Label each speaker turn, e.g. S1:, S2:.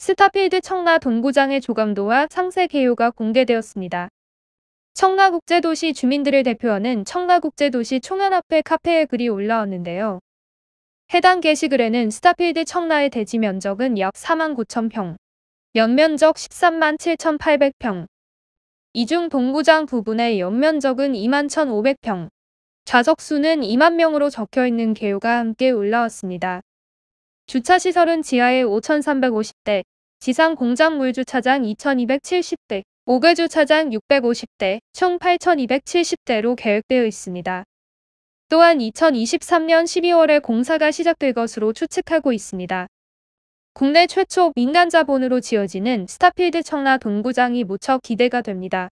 S1: 스타필드 청라 동구장의 조감도와 상세 개요가 공개되었습니다. 청라국제도시 주민들을 대표하는 청라국제도시 총연합회 카페에 글이 올라왔는데요. 해당 게시글에는 스타필드 청라의 대지 면적은 약 4만 9천 평, 연면적 13만 7,800평, 이중 동구장 부분의 연면적은 2만 1,500평, 좌석수는 2만 명으로 적혀있는 개요가 함께 올라왔습니다. 주차시설은 지하에 5,350대, 지상 공장 물주차장 2,270대, 5개 주차장 650대, 총 8,270대로 계획되어 있습니다. 또한 2023년 12월에 공사가 시작될 것으로 추측하고 있습니다. 국내 최초 민간 자본으로 지어지는 스타필드 청라 동구장이 무척 기대가 됩니다.